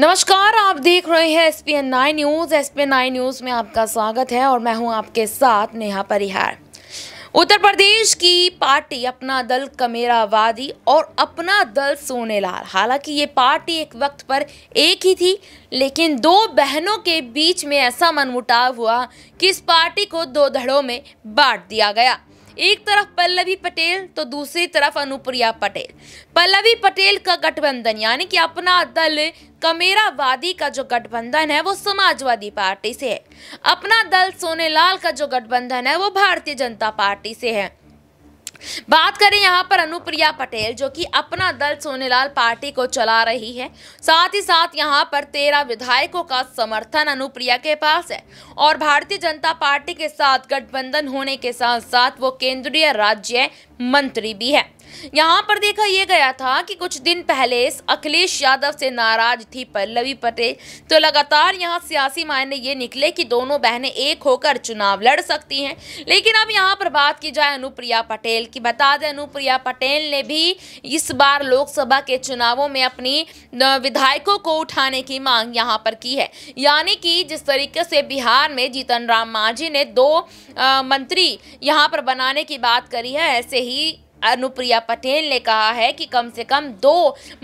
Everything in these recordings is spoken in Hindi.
नमस्कार आप देख रहे हैं S P N nine news S P N nine news में आपका स्वागत है और मैं हूं आपके साथ नेहा परिहार उत्तर प्रदेश की पार्टी अपना दल कमेरावादी और अपना दल सोनेलाल हालांकि ये पार्टी एक वक्त पर एक ही थी लेकिन दो बहनों के बीच में ऐसा मनमुटाव हुआ कि इस पार्टी को दो धड़ों में बांट दिया गया एक तरफ पल्लवी पटेल तो दूसरी तरफ अनुप्रिया पटेल पल्लवी पटेल का गठबंधन यानी कि अपना दल कमेरावादी का जो गठबंधन है वो समाजवादी पार्टी से है अपना दल सोनेलाल का जो गठबंधन है वो भारतीय जनता पार्टी से है बात करें यहाँ पर अनुप्रिया पटेल जो कि अपना दल सोनेलाल पार्टी को चला रही है साथ ही साथ यहाँ पर तेरह विधायकों का समर्थन अनुप्रिया के पास है और भारतीय जनता पार्टी के साथ गठबंधन होने के साथ साथ वो केंद्रीय राज्य मंत्री भी है यहाँ पर देखा यह गया था कि कुछ दिन पहले अखिलेश यादव से नाराज थी पल्लवी पटेल तो लगातार यहाँ सियासी मायने ये निकले कि दोनों बहनें एक होकर चुनाव लड़ सकती हैं लेकिन अब यहाँ पर बात की जाए अनुप्रिया पटेल की बता दें अनुप्रिया पटेल ने भी इस बार लोकसभा के चुनावों में अपनी विधायकों को उठाने की मांग यहाँ पर की है यानी कि जिस तरीके से बिहार में जीतन राम मांझी ने दो आ, मंत्री यहाँ पर बनाने की बात करी है ऐसे ही अनुप्रिया पटेल ने कहा है कि कम से कम दो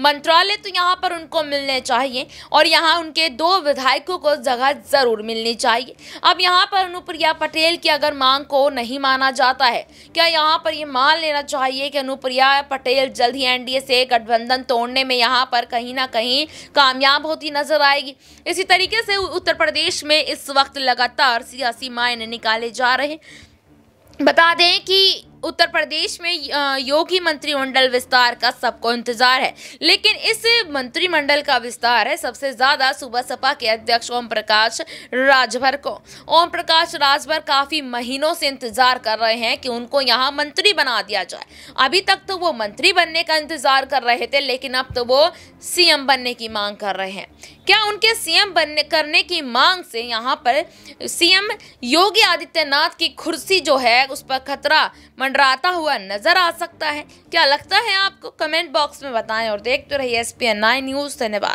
मंत्रालय तो यहाँ पर उनको मिलने चाहिए और यहाँ उनके दो विधायकों को जगह ज़रूर मिलनी चाहिए अब यहाँ पर अनुप्रिया पटेल की अगर मांग को नहीं माना जाता है क्या यहाँ पर ये मान लेना चाहिए कि अनुप्रिया पटेल जल्द ही एन से गठबंधन तोड़ने में यहाँ पर कहीं ना कहीं कामयाब होती नजर आएगी इसी तरीके से उत्तर प्रदेश में इस वक्त लगातार सियासी मायने निकाले जा रहे बता दें कि उत्तर प्रदेश में योगी मंत्रिमंडल विस्तार का सबको इंतजार है लेकिन इस मंत्रिमंडल का विस्तार है सबसे ज्यादा सुबह सपा के अध्यक्ष ओम प्रकाश राजभर को ओम प्रकाश राजभर काफी महीनों से इंतजार कर रहे हैं कि उनको यहाँ मंत्री बना दिया जाए अभी तक तो वो मंत्री बनने का इंतजार कर रहे थे लेकिन अब तो वो सीएम बनने की मांग कर रहे हैं क्या उनके सीएम बनने करने की मांग से यहाँ पर सीएम योगी आदित्यनाथ की कुर्सी जो है उस पर खतरा मंडराता हुआ नजर आ सकता है क्या लगता है आपको कमेंट बॉक्स में बताएं और देखते तो रहिए एस पी एन न्यूज़ धन्यवाद